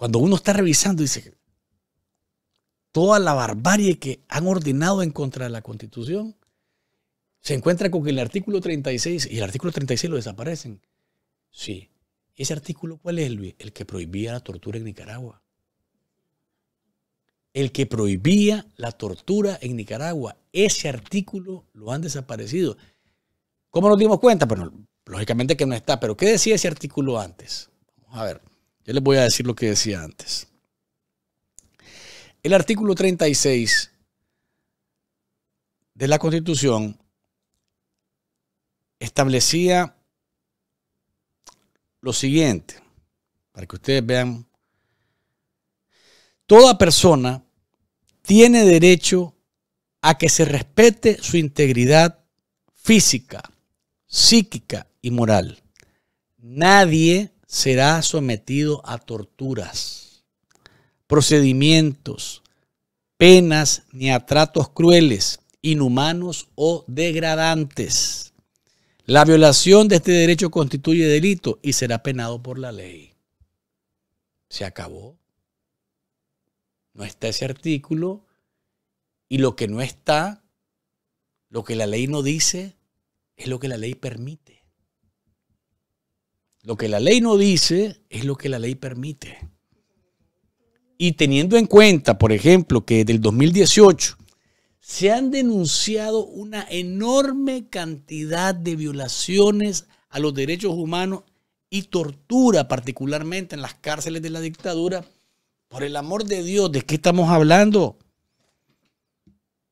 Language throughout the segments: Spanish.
Cuando uno está revisando, dice, toda la barbarie que han ordenado en contra de la Constitución, se encuentra con que el artículo 36, y el artículo 36 lo desaparecen. Sí. ¿Ese artículo cuál es, Luis? El que prohibía la tortura en Nicaragua. El que prohibía la tortura en Nicaragua. Ese artículo lo han desaparecido. ¿Cómo nos dimos cuenta? Bueno, lógicamente que no está, pero ¿qué decía ese artículo antes? Vamos a ver les voy a decir lo que decía antes. El artículo 36 de la Constitución establecía lo siguiente, para que ustedes vean, toda persona tiene derecho a que se respete su integridad física, psíquica y moral. Nadie será sometido a torturas, procedimientos, penas ni a tratos crueles, inhumanos o degradantes. La violación de este derecho constituye delito y será penado por la ley. Se acabó. No está ese artículo y lo que no está, lo que la ley no dice, es lo que la ley permite. Lo que la ley no dice es lo que la ley permite. Y teniendo en cuenta, por ejemplo, que desde el 2018 se han denunciado una enorme cantidad de violaciones a los derechos humanos y tortura, particularmente en las cárceles de la dictadura. Por el amor de Dios, ¿de qué estamos hablando?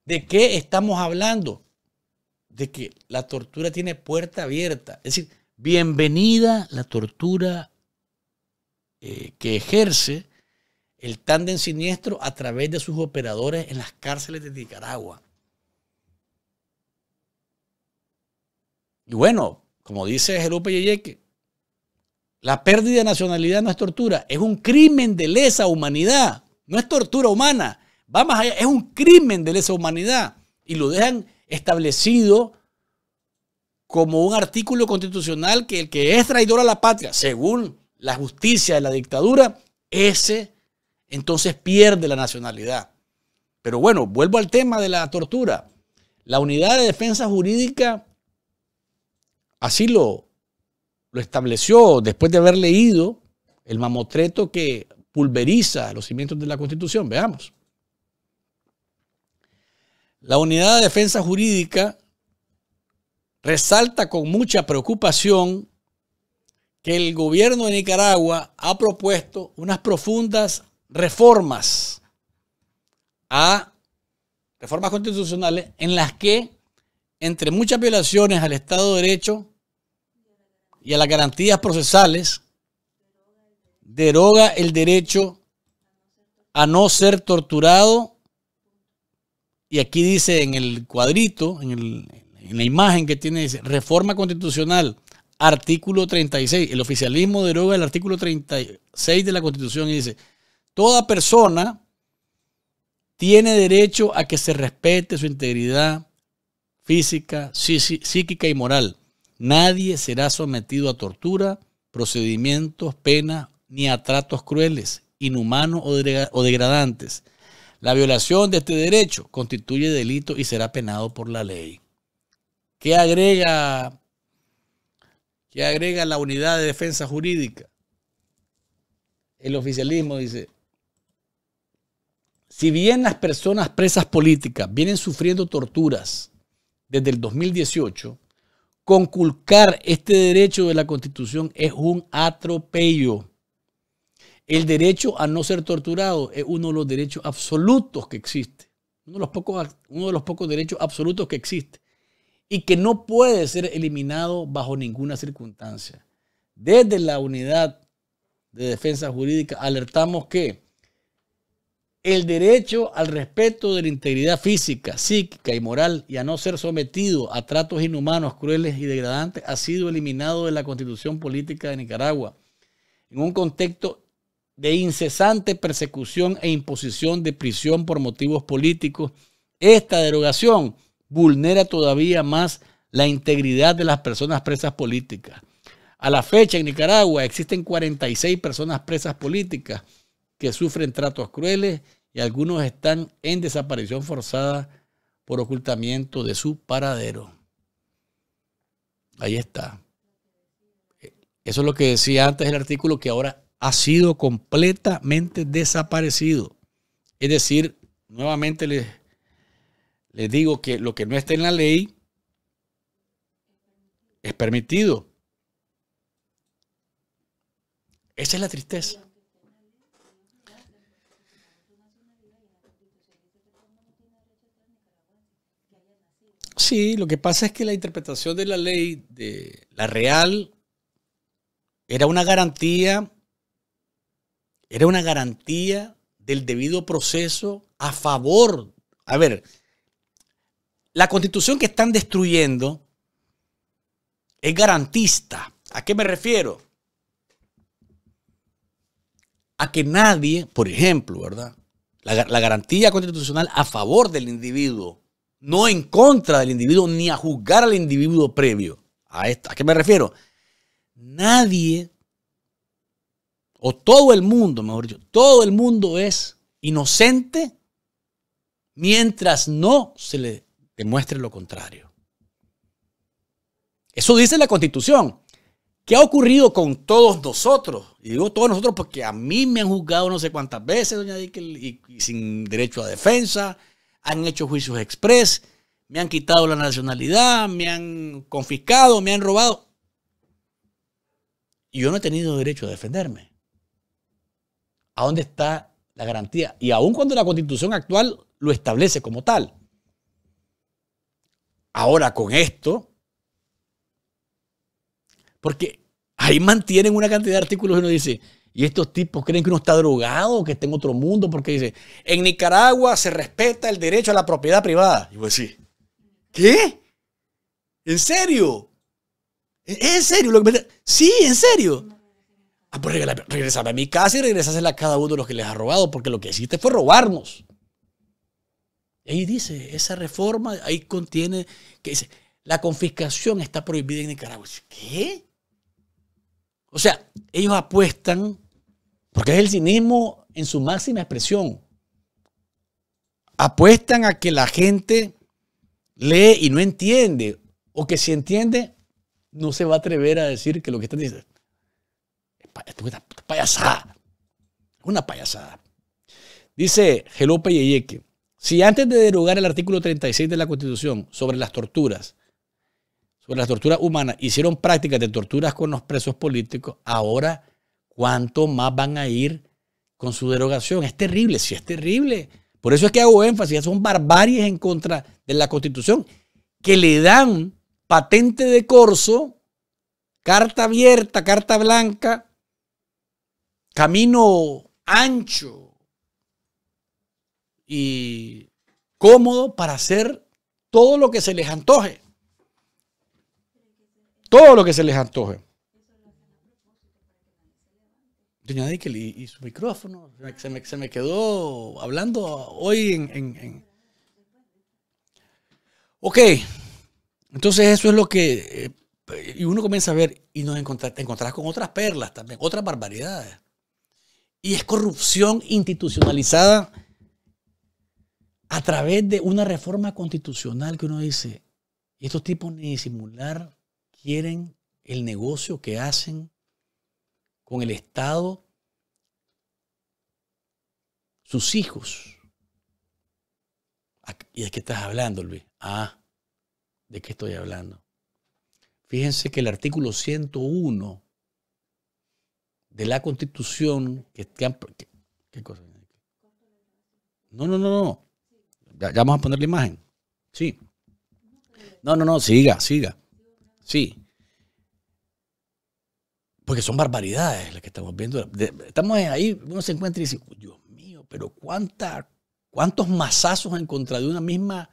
¿De qué estamos hablando? De que la tortura tiene puerta abierta. Es decir, Bienvenida la tortura eh, que ejerce el tándem siniestro a través de sus operadores en las cárceles de Nicaragua. Y bueno, como dice Jerupe Yeyeque, la pérdida de nacionalidad no es tortura, es un crimen de lesa humanidad, no es tortura humana, va allá, es un crimen de lesa humanidad. Y lo dejan establecido como un artículo constitucional que el que es traidor a la patria, según la justicia de la dictadura, ese entonces pierde la nacionalidad. Pero bueno, vuelvo al tema de la tortura. La unidad de defensa jurídica así lo, lo estableció después de haber leído el mamotreto que pulveriza los cimientos de la Constitución. Veamos. La unidad de defensa jurídica resalta con mucha preocupación que el gobierno de Nicaragua ha propuesto unas profundas reformas a reformas constitucionales en las que, entre muchas violaciones al Estado de Derecho y a las garantías procesales, deroga el derecho a no ser torturado. Y aquí dice en el cuadrito, en el, en la imagen que tiene, dice, reforma constitucional, artículo 36. El oficialismo deroga el artículo 36 de la Constitución y dice, toda persona tiene derecho a que se respete su integridad física, psíquica y moral. Nadie será sometido a tortura, procedimientos, pena ni a tratos crueles, inhumanos o degradantes. La violación de este derecho constituye delito y será penado por la ley. ¿Qué agrega, agrega la unidad de defensa jurídica? El oficialismo dice, si bien las personas presas políticas vienen sufriendo torturas desde el 2018, conculcar este derecho de la Constitución es un atropello. El derecho a no ser torturado es uno de los derechos absolutos que existe. Uno de los pocos, uno de los pocos derechos absolutos que existe y que no puede ser eliminado bajo ninguna circunstancia. Desde la unidad de defensa jurídica alertamos que el derecho al respeto de la integridad física, psíquica y moral y a no ser sometido a tratos inhumanos, crueles y degradantes ha sido eliminado de la constitución política de Nicaragua en un contexto de incesante persecución e imposición de prisión por motivos políticos. Esta derogación vulnera todavía más la integridad de las personas presas políticas. A la fecha en Nicaragua existen 46 personas presas políticas que sufren tratos crueles y algunos están en desaparición forzada por ocultamiento de su paradero. Ahí está. Eso es lo que decía antes el artículo que ahora ha sido completamente desaparecido. Es decir, nuevamente les les digo que lo que no está en la ley es permitido. Esa es la tristeza. Sí, lo que pasa es que la interpretación de la ley de la real era una garantía, era una garantía del debido proceso a favor. A ver, la constitución que están destruyendo es garantista. ¿A qué me refiero? A que nadie, por ejemplo, ¿verdad? La, garantía constitucional a favor del individuo, no en contra del individuo ni a juzgar al individuo previo. ¿A, ¿a qué me refiero? Nadie, o todo el mundo, mejor dicho, todo el mundo es inocente mientras no se le demuestre lo contrario. Eso dice la Constitución. ¿Qué ha ocurrido con todos nosotros? Y digo todos nosotros porque a mí me han juzgado no sé cuántas veces, doña Dickel, y, sin derecho a defensa, han hecho juicios express, me han quitado la nacionalidad, me han confiscado, me han robado. Y yo no he tenido derecho a defenderme. ¿A dónde está la garantía? Y aun cuando la constitución actual lo establece como tal. Ahora con esto, porque ahí mantienen una cantidad de artículos y uno dice, y estos tipos creen que uno está drogado, que está en otro mundo, porque dice, en Nicaragua se respeta el derecho a la propiedad privada. Y pues sí, ¿qué? ¿En serio? ¿En serio? Lo que Sí, en serio. Ah, pues regresame a mi casa y regresásela a cada uno de los que les ha robado, porque lo que hiciste fue robarnos ahí dice, esa reforma ahí contiene que dice, la confiscación está prohibida en Nicaragua. ¿Qué? O sea, ellos apuestan, porque es el cinismo en su máxima expresión, apuestan a que la gente lee y no entiende, o que si entiende, no se va a atrever a decir que lo que están diciendo es una payasada. Una payasada. Dice Gelope Yeyeque. Si antes de derogar el artículo 36 de la Constitución sobre las torturas, sobre las torturas humanas, hicieron prácticas de torturas con los presos políticos, ahora cuánto más van a ir con su derogación. Es terrible, sí es terrible. Por eso es que hago énfasis, son barbaries en contra de la Constitución, que le dan patente de corso, carta abierta, carta blanca, camino ancho, y cómodo para hacer todo lo que se les antoje. Todo lo que se les antoje. Doña Dickel, y, su micrófono se me, quedó hablando hoy en, Ok, entonces eso es lo que... Eh, y uno comienza a ver y nos encontrar, te encontrarás con otras perlas también, otras barbaridades. Y es corrupción institucionalizada a través de una reforma constitucional que uno dice, estos tipos ni disimular quieren el negocio que hacen con el Estado, sus hijos. ¿Y de qué estás hablando, Luis? Ah, ¿de qué estoy hablando? Fíjense que el artículo 101 de la Constitución, que, que, ¿qué cosa? No, no, no, no. Ya, vamos a poner la imagen. Sí. No, no, no, siga, siga. Sí. Porque son barbaridades las que estamos viendo. Estamos ahí, uno se encuentra y dice, oh, Dios mío, pero cuánta, cuántos masazos en contra de una misma,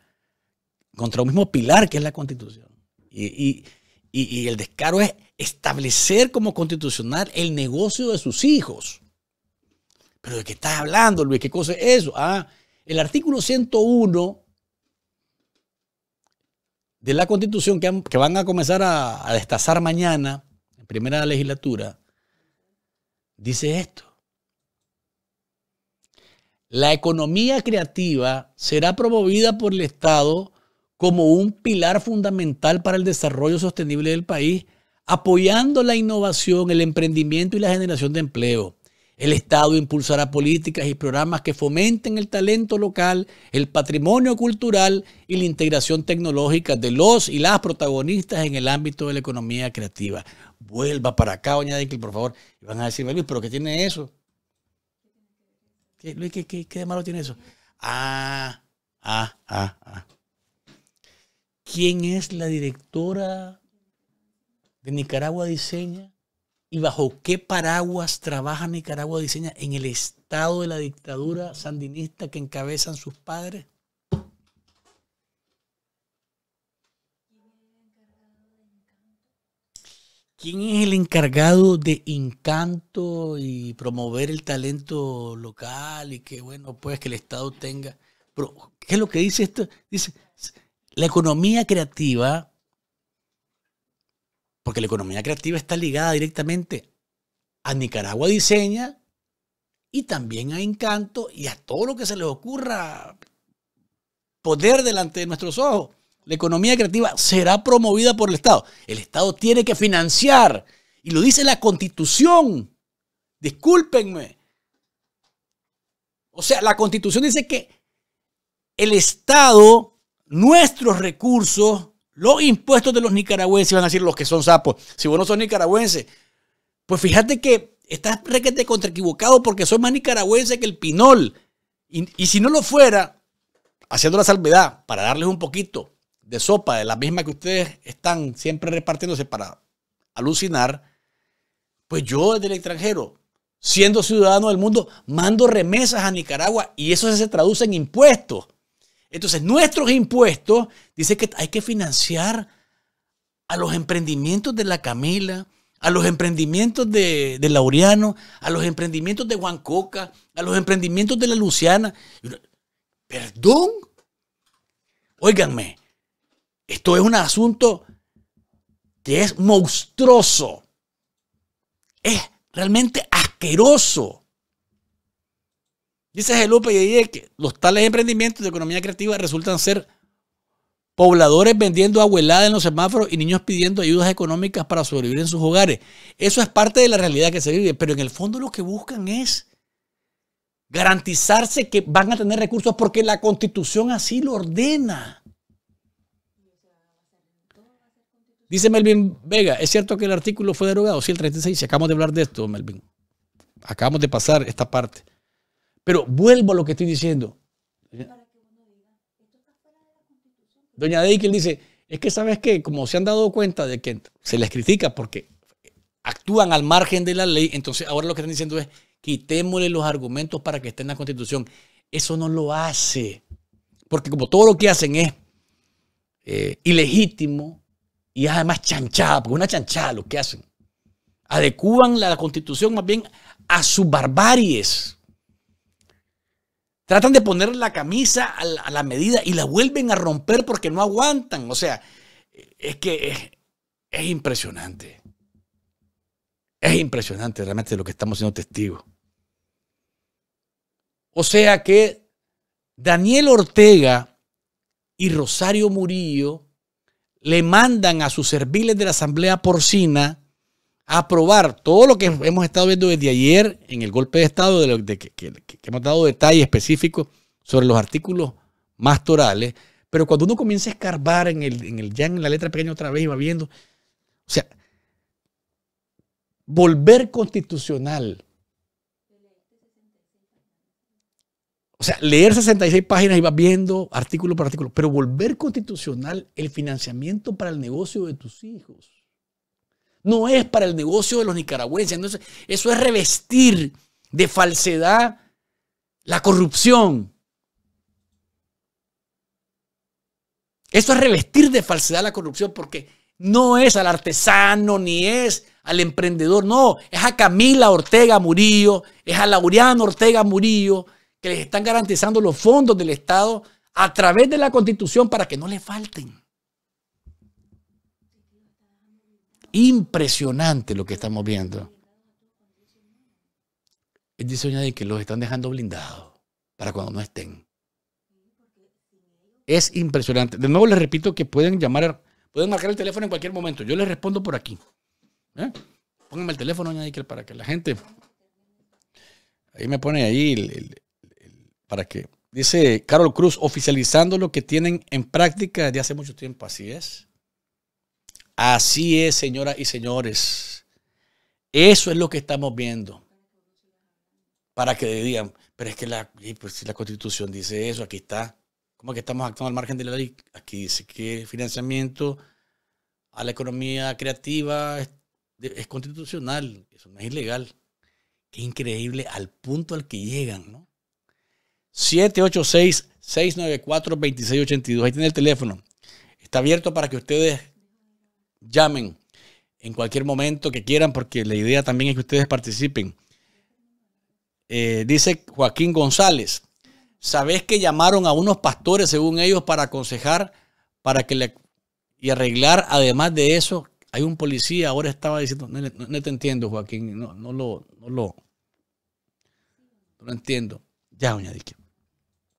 contra un mismo pilar que es la constitución. y, el descaro es establecer como constitucional el negocio de sus hijos. Pero ¿de qué estás hablando, Luis? ¿Qué cosa es eso? Ah, el artículo 101 de la Constitución que, van a comenzar a destazar mañana, en primera legislatura, dice esto. La economía creativa será promovida por el Estado como un pilar fundamental para el desarrollo sostenible del país, apoyando la innovación, el emprendimiento y la generación de empleo. El Estado impulsará políticas y programas que fomenten el talento local, el patrimonio cultural y la integración tecnológica de los y las protagonistas en el ámbito de la economía creativa. Vuelva para acá, doña por favor. Y van a decirme, Luis, ¿pero qué tiene eso? ¿Qué, Luis, qué de malo tiene eso? Ah, ah, ah, ah. ¿Quién es la directora de Nicaragua Diseña? y bajo qué paraguas trabaja Nicaragua Diseña en el estado de la dictadura sandinista que encabezan sus padres? ¿Quién es el encargado de encanto y promover el talento local y que, bueno, pues que el Estado tenga? ¿Qué es lo que dice esto? Dice, la economía creativa porque la economía creativa está ligada directamente a Nicaragua Diseña y también a Encanto y a todo lo que se les ocurra poder delante de nuestros ojos. La economía creativa será promovida por el Estado. El Estado tiene que financiar. Y lo dice la Constitución. Discúlpenme. O sea, la Constitución dice que el Estado, nuestros recursos, los impuestos de los nicaragüenses van a decir los que son sapos. Si vos no sos nicaragüense, pues fíjate que estás requete contra equivocado porque soy más nicaragüense que el pinol. Y, y si no lo fuera, haciendo la salvedad, para darles un poquito de sopa, de la misma que ustedes están siempre repartiéndose para alucinar, pues yo desde el extranjero, siendo ciudadano del mundo, mando remesas a Nicaragua y eso se traduce en impuestos. Entonces, nuestros impuestos, dice que hay que financiar a los emprendimientos de la Camila, a los emprendimientos de, Laureano, a los emprendimientos de Juan a los emprendimientos de la Luciana. Perdón. Óiganme, esto es un asunto que es monstruoso. Es realmente asqueroso. Dice Gelupe y dice que los tales emprendimientos de economía creativa resultan ser pobladores vendiendo abueladas en los semáforos y niños pidiendo ayudas económicas para sobrevivir en sus hogares. Eso es parte de la realidad que se vive, pero en el fondo lo que buscan es garantizarse que van a tener recursos porque la constitución así lo ordena. Dice Melvin Vega, ¿es cierto que el artículo fue derogado? Sí, el 36, acabamos de hablar de esto, Melvin. Acabamos de pasar esta parte. Pero vuelvo a lo que estoy diciendo. Doña Deikel dice, es que sabes que como se han dado cuenta de que se les critica porque actúan al margen de la ley, entonces ahora lo que están diciendo es quitémosle los argumentos para que esté en la constitución. Eso no lo hace. Porque como todo lo que hacen es eh, ilegítimo y además chanchada, porque es una chanchada lo que hacen. Adecúan la constitución más bien a sus barbaries. Tratan de poner la camisa a la, medida y la vuelven a romper porque no aguantan. O sea, es que es, impresionante. Es impresionante realmente lo que estamos siendo testigos. O sea que Daniel Ortega y Rosario Murillo le mandan a sus serviles de la Asamblea Porcina aprobar todo lo que hemos estado viendo desde ayer en el golpe de Estado, de, que, hemos dado detalles específicos sobre los artículos más torales, pero cuando uno comienza a escarbar en el, en el en la letra pequeña otra vez y va viendo, o sea, volver constitucional. O sea, leer 66 páginas y va viendo artículo por artículo, pero volver constitucional el financiamiento para el negocio de tus hijos no es para el negocio de los nicaragüenses. Entonces, eso es revestir de falsedad la corrupción. Eso es revestir de falsedad la corrupción porque no es al artesano ni es al emprendedor, no, es a Camila Ortega Murillo, es a Laureano Ortega Murillo, que les están garantizando los fondos del Estado a través de la Constitución para que no le falten. Impresionante lo que estamos viendo. Él dice que los están dejando blindados para cuando no estén. Es impresionante. De nuevo les repito que pueden llamar, pueden marcar el teléfono en cualquier momento. Yo les respondo por aquí. ¿Eh? Pónganme el teléfono, que para que la gente. Ahí me pone ahí para que. Dice Carol Cruz, oficializando lo que tienen en práctica de hace mucho tiempo. Así es. Así es, señoras y señores. Eso es lo que estamos viendo. Para que digan, pero es que la, pues, la constitución dice eso, aquí está. ¿Cómo que estamos actuando al margen de la ley? Aquí dice que el financiamiento a la economía creativa es, constitucional, eso no es ilegal. Qué increíble al punto al que llegan, ¿no? 786-694-2682. Ahí tiene el teléfono. Está abierto para que ustedes llamen en cualquier momento que quieran, porque la idea también es que ustedes participen. Eh, dice Joaquín González, ¿sabes que llamaron a unos pastores, según ellos, para aconsejar para que le, y arreglar? Además de eso, hay un policía, ahora estaba diciendo, no, te entiendo, Joaquín, no, lo, lo, no entiendo. Ya, doña